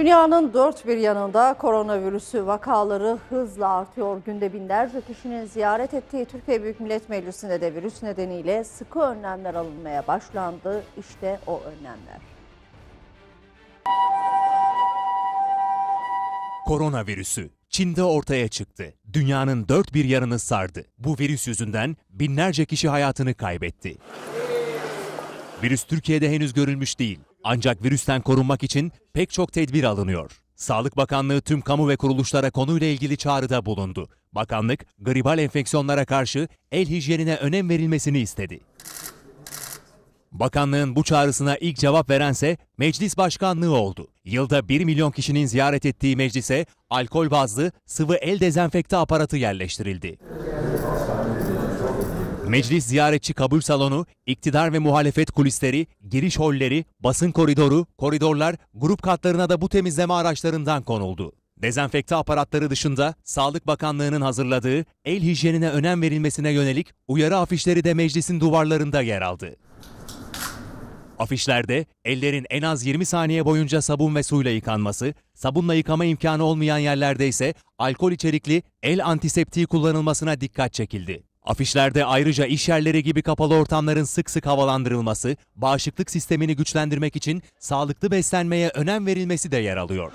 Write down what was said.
Dünyanın dört bir yanında koronavirüsü vakaları hızla artıyor. Günde binlerce kişinin ziyaret ettiği Türkiye Büyük Millet Meclisi'nde de virüs nedeniyle sıkı önlemler alınmaya başlandı. İşte o önlemler. Koronavirüsü Çin'de ortaya çıktı. Dünyanın dört bir yanını sardı. Bu virüs yüzünden binlerce kişi hayatını kaybetti. Virüs Türkiye'de henüz görülmüş değil ancak virüsten korunmak için pek çok tedbir alınıyor. Sağlık Bakanlığı tüm kamu ve kuruluşlara konuyla ilgili çağrıda bulundu. Bakanlık gribal enfeksiyonlara karşı el hijyenine önem verilmesini istedi. Bakanlığın bu çağrısına ilk cevap verense meclis başkanlığı oldu. Yılda 1 milyon kişinin ziyaret ettiği meclise alkol bazlı sıvı el dezenfekte aparatı yerleştirildi. Meclis ziyaretçi kabul salonu, iktidar ve muhalefet kulisleri, giriş holleri, basın koridoru, koridorlar, grup katlarına da bu temizleme araçlarından konuldu. Dezenfekte aparatları dışında Sağlık Bakanlığı'nın hazırladığı el hijyenine önem verilmesine yönelik uyarı afişleri de meclisin duvarlarında yer aldı. Afişlerde ellerin en az 20 saniye boyunca sabun ve suyla yıkanması, sabunla yıkama imkanı olmayan yerlerde ise alkol içerikli el antiseptiği kullanılmasına dikkat çekildi. Afişlerde ayrıca iş yerleri gibi kapalı ortamların sık sık havalandırılması, bağışıklık sistemini güçlendirmek için sağlıklı beslenmeye önem verilmesi de yer alıyor.